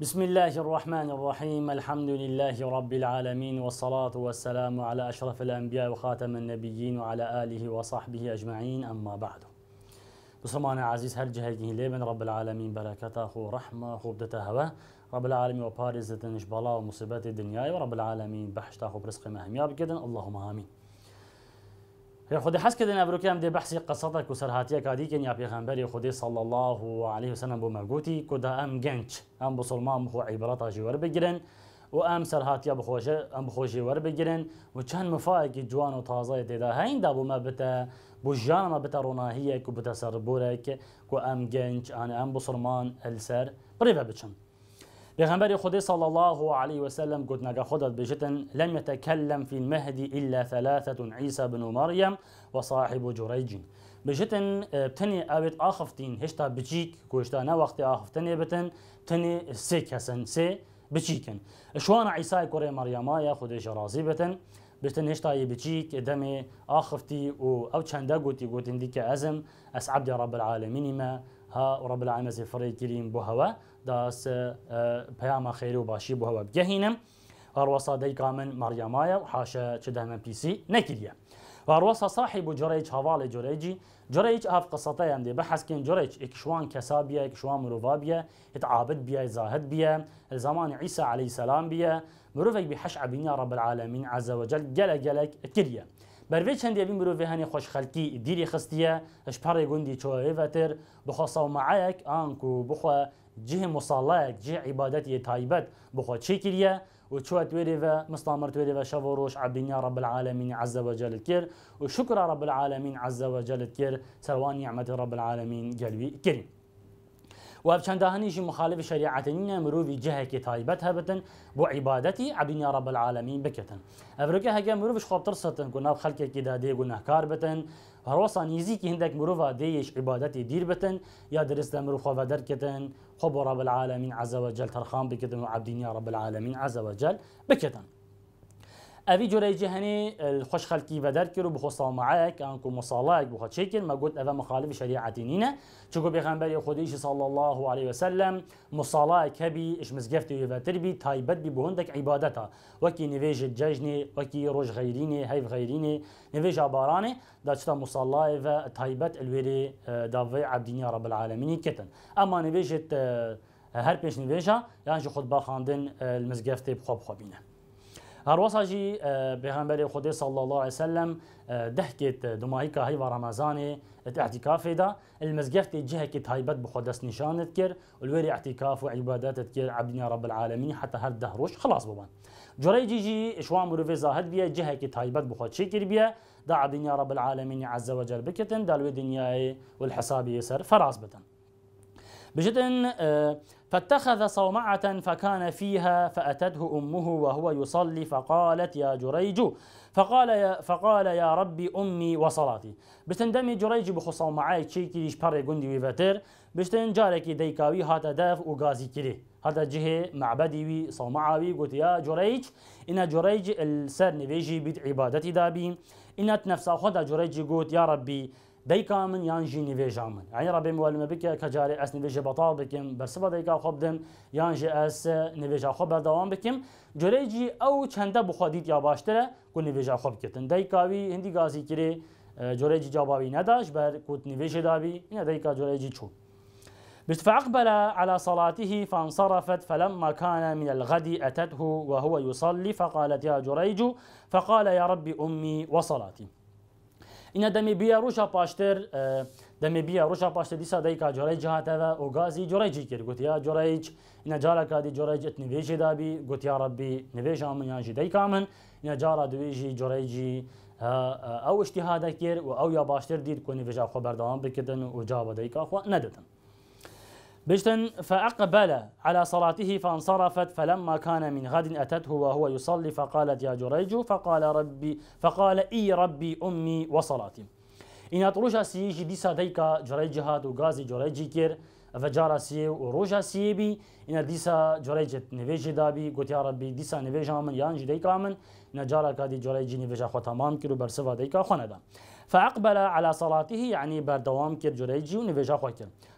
بسم الله الرحمن الرحيم الحمد لله رب العالمين والصلاة والسلام على أشرف الأنبياء وخاتم النبيين وعلى آله وصحبه أجمعين أما بعد مسلمان عزيز هر جهگی لیبن رب العالمين برکتا ورحمة خبدته خو رب العالمين وبارز نشبالا ومصيبات الدنيا ورب العالمين بحشته خو مهم يا بكدن اللهم آمين خدي حس كده نبرو دی بحثی قصتک قصتك سرهاتیه کادی کن یا پیغمبری خدي صلى الله عليه وسلم بو مگوتی کدا ام گنج ام بسلمان خو عبارات جوار بجرن وأم سرهاتي سرهاتیه بخوشه ام بخوشه جوار بجرن وكان مفاجئ جوان وطازة تدا هين هین دابو ما بتا بو جان ما بتا روناهیه کو بته سربورک کو ام گنج آن ام بسلمان السر بريبه بتشم پیغمبر خدي صلى الله عليه وسلم قد گفت بجتن لم يتكلم في المهدي الا ثلاثه عيسى بن مريم وصاحب جريج بجتن بتني اه، أبت اخفتين هشتا بجيك كوشتا نا وقت اخفتني بتن تني سي كسن سي بجيكن شوان عيسى كوري مريم يا خدي جرازي بتن بجتن هشتا يبجيك دمي اخفتي و او چنده گوتي گوتين ديك ازم أسعب دي رب العالمين ما ها رب العالمين زي زفري كريم بوهوا داس بياما اه، خير وباشي بوهوا بجهينم هروسا ديقا من مريمايا وحاشا من بي سي نكريا هروسا صاحب جريج هفال جريجي جريج اف قصتي عندي بحث كين جريج اكشوان كسابيا اكشوان مروفابيا اتعابد بيا زاهد بيا الزمان عيسى عليه السلام بيا مروفك بحش عبينيا رب العالمين عز وجل جلق جلق كريا چندی بەروێ چەندێبی خوش خلقی دیری خستیە ئەش پەڕێ گوندی چۆێڤەتر بخۆ سەومەعەک ئانک و بخوا جه مصالەك جه عیبادەتی تایبەت بخۆ چی کردە وشوى تويريفا مستمر تويريفا شافو روش عبدنا رب العالمین عز و کر و شکر رب العالمین عز و وجل کر سروان نعمة رب العالمین قلبي کریم و جی مخالف شریعت شریعتنین مروی جهه که تایبت هبتن بو عبادتی عبدین یا رب العالمین بکتن افرکه هگه مروفش خوابتر ستن که ناب خلکه که داده گناهکار بتن هروسا نیزی که هندک مروفا دیش عبادتی دیر بتن یا درست مروف خواه درکتن خوب رب العالمین عز و جل ترخان بکتن و عبدین یا رب العالمین عز و جل بکتن اوی جوری جهنی خوش خلقی و در کرو بخو سامعک انکو مصالحک بخو چیکن ما گوت اوه مخالف شریعتی نینه چونکو پیغمبر خودیش صلی الله علیه و سلم مصالحک هبی اش مزگفت و تربی تایبت بی بهندک عبادتا وکی نویج ججنی وکی روج غیرینی هیف غیرینی نویج بارانه دا چتا مصالحه و تایبت الوری اه، داوی عبدینی رب العالمین کتن اما نویجت اه، هر پیش نویجا یعنی خود با خاندن اه، المزگفت بخواب بخو بینه هر واسا اه، پیغمبر خدا صلی الله علیه وسلم اه، دهکت اه، دمایی که هیوا رمضان اعتکاف دا المزگفت جهه که تایبت به خدا نشانت کر الوری اعتکاف و کر عبدنا رب العالمین حتى هر دهروش خلاص بابا جرای جی جی شوام رو زاهد بیه جهه که تایبت به بيا شکر بیه دا عبدنا رب العالمین عز وجل بکتن دالوی دنياي والحساب سر فراز بتن بجد آه، فاتخذ صومعة فكان فيها فأتته أمه وهو يصلي فقالت يا جريج فقال يا فقال يا ربي أمي وصلاتي بشتن دمي جريج بخو صومعي شي كريش باري غندي ويبتر بشتن جاركي ديكاوي هاتا داف وغازي كري هذا جهة معبدي وي صومعاوي قلت يا جريج إن جريج السر نبيجي بيد عبادتي دابي إنت نفسها خدا جريج قلت يا ربي دیکا من یان جی نویجا من یعنی ربی معلمه بکه که جاری اس نویجه بطال بکم برسبا دیکا خوب دن یان جی اس نویجا خوب دوام بکم جوری جی او چنده بخوادیت یا باشتره کو نویجا خوب کتن دیکاوی هندی گازی کری جوری جی جوابی نداش بر کوت نویجه داوی نه دیکا جوری جی چون بس فأقبل على صلاته فانصرفت فلما كان من الغد أتته وهو يصلي فقالت يا جريج فقال يا ربي أمي وصلاتي اینا دمی بیا روشا پاشتر دمی بیا روشا پاشتر دیسا دیکا جورای جهات و اوگازی جورای جی کرد گوتیا جورای اینا جارا کادی جورای جت نویجی دابی گوتیا ربی نویجا من یانجی دیکا من اینا جارا دویجی جورای جی او اجتهاد کرد و او یا باشتر دید کنی ویجا خبر دوام بکدن و جواب دیکا خو ندادن بشتا فأقبل على صلاته فانصرفت فلما كان من غد أتته وهو يصلي فقالت يا جريج فقال ربي فقال إي ربي أمي وصلاتي إن روجا سيجي دي ساديكا جريج هاد غازي جريجي كير فجارا سيو وروجا سيبي إن ديسا جريج نفيج دابي قلت يا ربي ديسا نفيج آمن يانج ديكا آمن نجارا كادي جريجي نفيجا خو تمام كيرو برسفا ديكا خوندا فأقبل على صلاته يعني بردوام كر جريجي ونبيجا خوي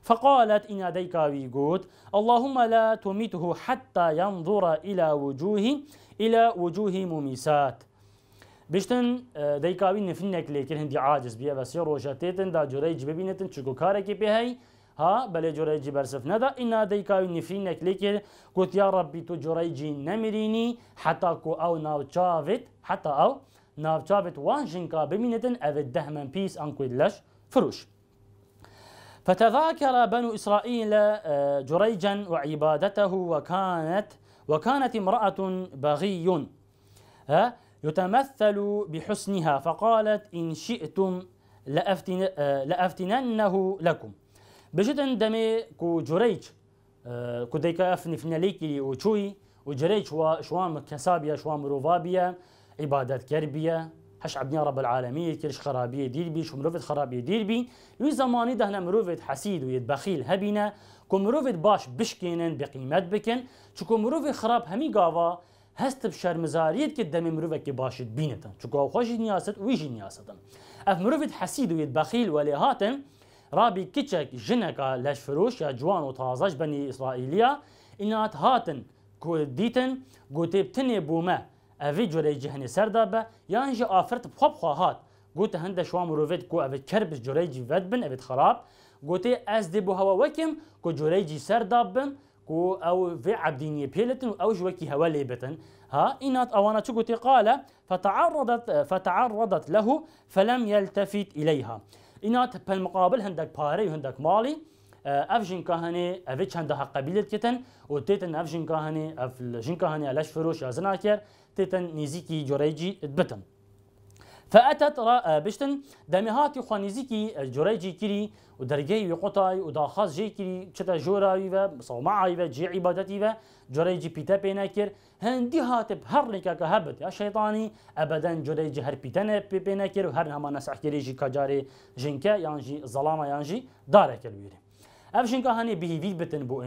فقالت إن يديك ويقوت اللهم لا تمته حتى ينظر إلى وجوه إلى وجوه مميسات بشتن ديكاوي نفنك لكن هندي عاجز بيه بس روشتيتن دا جريج ببينتن چكو كاركي بيهي ها بل جريجي برسف ندا إنا ديكاوي نفينك لكن قلت يا ربي تو جريجي نمريني حتى كو أو ناو تشافت حتى أو نافچاوت وان جنكا بمينتن أفت دهمن بيس أنكويد لش فروش فتذاكر بنو إسرائيل جريجا وعبادته وكانت وكانت امرأة بغي يتمثل بحسنها فقالت إن شئتم لأفتن لأفتننه لكم بجد دمي كو جريج كو ديكا أفني فنليكي وشوي وجريج وشوام كسابيا شوام روفابيا عبادات گربیه هش عبنیا رب العالمين كلش خرابية دير بي شو مروفت خرابية دير بي لو زماني دهنا مروفت حسيد ويد بخيل هبينا هبینه مروفت باش بشكينن بقيمات بكن شو چکو مروفت خراب همي گاوا هست بشار مزاريت كد دمي مروفت كي باشد بينتن شو چکو خوش نياسد ويجي نياسدن اف مروفت حسيد ويد بخيل ولي هاتن رابي كيشك جنكا لاش فروش يا جوان وطازاش بني اسرائيليا انات هاتن كوديتن قوتيب تني بومه اوی جوری جهنی سر دابه یان جی آفرت پاپ خواهات گوت هنده شوا مروفید کو اوید کربس جوری جی ود بن اوی خراب گوت از دی بو هوا وکم کو جوری جی سر دابن کو او في عبدينية بيلتن او جوكي هواليبتن ها اینات أوانا چو گوتی قال فتعرضت فتعرضت له فلم الیها يلتفت إليها إنات هندک هندك باري وهندك مالي افجن كهني افيتش عندها قبيلة كتن وتيتن افجن كهني اف جن كهني الاش فروش ازناكر تتن نزيكي جۆرەیجی بتن. فأتت آه، بشتن دەمیهاتی خوا نزیکی آه، جۆرەیجی کری و دەرگەی وی قوتای و داخاز ژێ کری چتە ژۆراوی بە سەماعی بە جێ عیبەتی بە جۆرەیجی پیتە پێ نەکرد هەندی هاتب هەر ڕێکەکە هەبت یا شەیطانی ئەبەدەن جۆرەیجی هەر پیتەنە و هر نەکرد و هەر هەمانە سەحکرێژی کەجارێ ژینکە یانژی زەڵامە یانژی دارەکەلوێرێ. افشن که هنی بهیوی بتن بو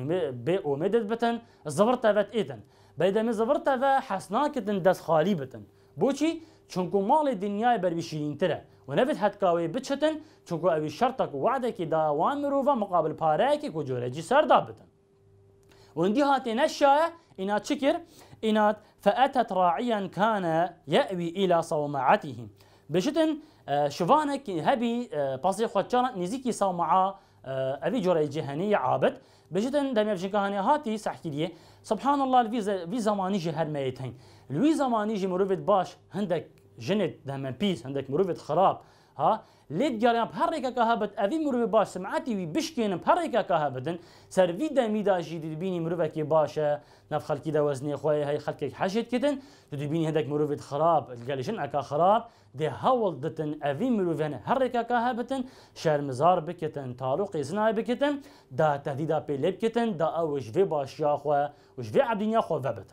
به اومدت بتن زبرتا وت ایتن بلی دمی زبرتا و حسناکتن دس خالی بتن بوچی چونکو مال دنیای بر بشیرین تره و نفت حد کاوی بچتن چونکو اوی شرطک وعده کی داوان مروفا مقابل پاره کی کجوره جی سر دا بتن وندي هاتين الشاية إنات شكر إنات فأتت راعيا كان يأوي إلى صومعته بشتن شوفانك هبي بصير خدشان نزيكي صومعا آه، أبي جورا جهني عابد بجدن دم يفشن كهاني هاتي سحكي لي سبحان الله الفيزا في زماني جي هرميتين الوي زماني جي مروفت باش هندك جنت دم بيس هندك مروفت خراب ها لید گریم پرریکا که ها بد اوی مروه باش سمعتی وی بشکنن پرریکا که ها بدن سر وی دمی دا جی دید بینی مروه که باشه نف خلکی دا وزنی خواهی های خلکی حشد کتن دید بینی هدک مروه خراب الگلشن اکا خراب ده هول دتن اوی مروه هنه هرریکا که ها هبتن شرمزار بکتن تاروق ازنای بکتن دا تهدیدا پیلیب کتن دا وی باش یا خواه و جوی عبدینیا خواه بدن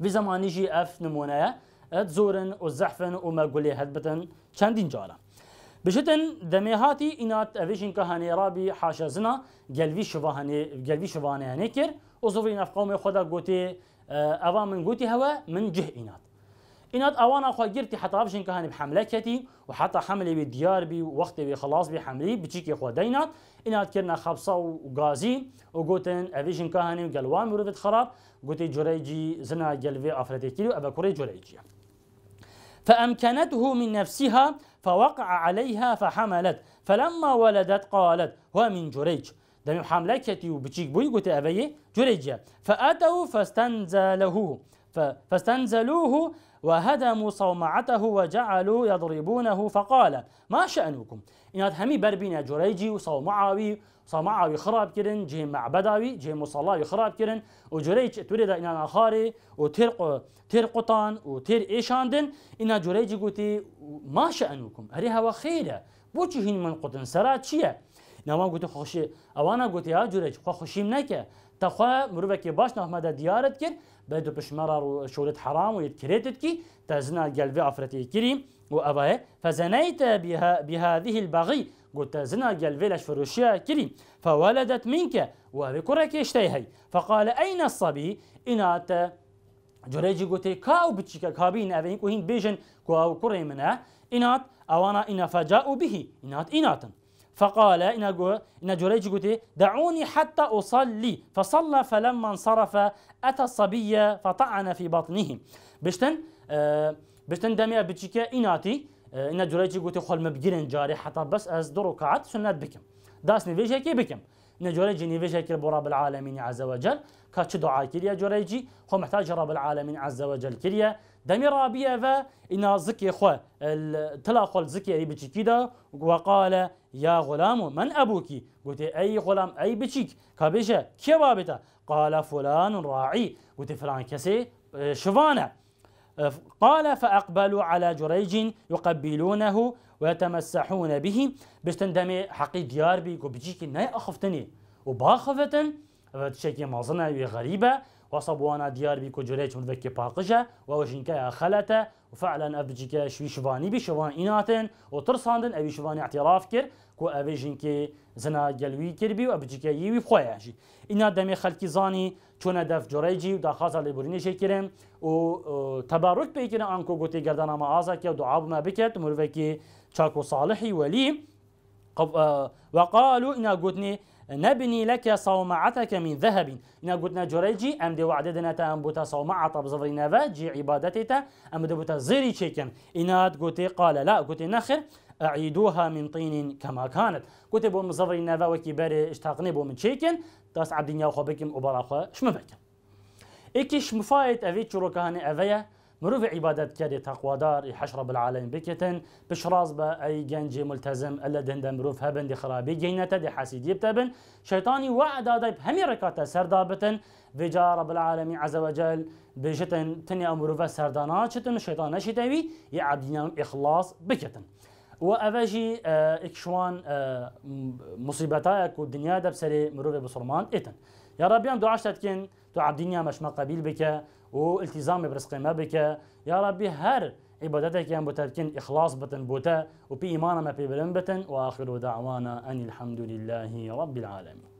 وی زمانی جی اف نمونه ات زورن و زحفن و وما هد بدن چەندین جارە بشتن دەمێهاتی ئینات ئەوێژینکە هەنێرابی حاشەزنا گەلوی شوانیانێ کرد ئۆزۆری نفقومی خۆدا گوتێ ئەوا من گوتی هەوە من جه ئینات ئینات ئەوانە خواگرتی حتابژین کە هەنی حملەکەتی و حتا حملێوی دیاربی و وەختێوی خلاصبی حملی بچیکی خۆدەینات ئینات کردە خەبسا و گازی و گوتن ئەوێژینکە هەنیم گەلوان مرۆڤت خراپ گوتی جورەیجی زنا گەلوێ ئافرەتێکی و ئەبە کوڕی جورەیجیە فأمكنته من نفسها فوقع عليها فحملت فلما ولدت قالت هو من جريج دمي حملكتي وبتشيك بوي قلت أبي جريج فأتوا فاستنزلوه فاستنزلوه وهدموا صومعته وجعلوا يضربونه فقال ما شأنكم إنات همي بربين جريجي وصومعاوي صومعاوي خراب كرن جه معبداوي جه مصلاوي خراب كرن وجريج تريد إن أنا خاري وترق ترقطان وتر إيشاندن إنا جريجي قوتي ما شأنكم هري هوا خيرة بوچهين من قطن سرات شيا نما قوتي خوشي أوانا قوتي يا جريج خوشيم نكه تخوا مروفك باش نحما دا ديارت كر بدو بشمرار شولت حرام ويتكريتت كي تزنا قلبي عفرتي كريم وأباه فزنيت بها بهذه البغي قلت زنا قلبي لش فروشيا كريم فولدت منك وبكرك اشتهي فقال أين الصبي إنات جريجي قلت كاو بتشيكا كابين أبين كوهين بيجن كاو كري منها إنات أوانا إنا فجاءوا به إنات إناتن فقال إن إن جريج قتي دعوني حتى أصلي فصلى فلما انصرف أتى الصبية فطعن في بطنه بشتن آه بشتن دمية بتشكى إناتي آه إن جريج قتي خل مبجرن جاري حتى بس أز دو ركعات سنات بكم داس نفيش هيك بكم إن جريج نفيش هيك رب العالمين عز وجل كاتش دعاء كريا جريجي هو محتاج رب العالمين عز وجل كريا دمير رابية فا إنا زكي خو تلاخو الزكي بتشيك دا وقال يا غلام من أبوك قلت أي غلام أي بتشيك كابيشة كي بابتا قال فلان راعي قلت فلان كسي آه، شفانا آه، قال فأقبلوا على جريج يقبلونه ويتمسحون به بشتن حقي ديار بي قلت ناي أخفتني وباخفتن آه، شكي مازنا غريبة وصبوانا ديار بيكو جريج من ذكي باقجة ووشنكا خلته وفعلا أبجيكا شوي شواني بي شوان إناتن وترصاندن أبي شواني اعتراف كر كو أبي جنكي زنا جلوي كربي وأبجيكا يوي بخويا جي إنا دمي خلكي زاني چون دف جريجي ودا خاصة لبريني شكرم و تبارك بيكنا أنكو قوتي قردانا ما آزاكي ودعاب ما بكت مروفكي شاكو صالحي ولي وقالوا إنا قوتني نبني لك صومعتك من ذهب إن قلنا جريجي أم دي وعددنا تأم بوتا صومعة بزفر نافا جي عبادتي أم دي بوتا زيري شيكن إنات قلت قال لا قلت نخر أعيدوها من طين كما كانت قلت بو مزفري نافا وكي باري اشتاقني بو من شيكن تاس عبدين يا خو بكم وبرا خو شمبكم إكيش مفايت أفيت شروكهاني أفيا مروف عبادت كري تقوادار يحشر بالعالم بكتن بشراز با أي جنج ملتزم ألا اه، اه، دند مروف هبن دي خرابي جينتا دي حسيد يبتبن شيطاني وعدا دايب بهمي ركاتا سردابتن بجا رب العالمين عز وجل بجتن تني أمروفا سردانات شتن الشيطان يا يعبدين إخلاص بكتن وأفاجي إكشوان مصيبتاك والدنيا دبسري مروف بصرمان إتن يا ربي أنا دعشت كن تو عبدين مش مقابل بك و التزام برزقي ما بك يا ربي هر عبادتك يا متركين إخلاص بتن بوتا وبي إيمانا ما بي بتن وآخر دعوانا أن الحمد لله رب العالمين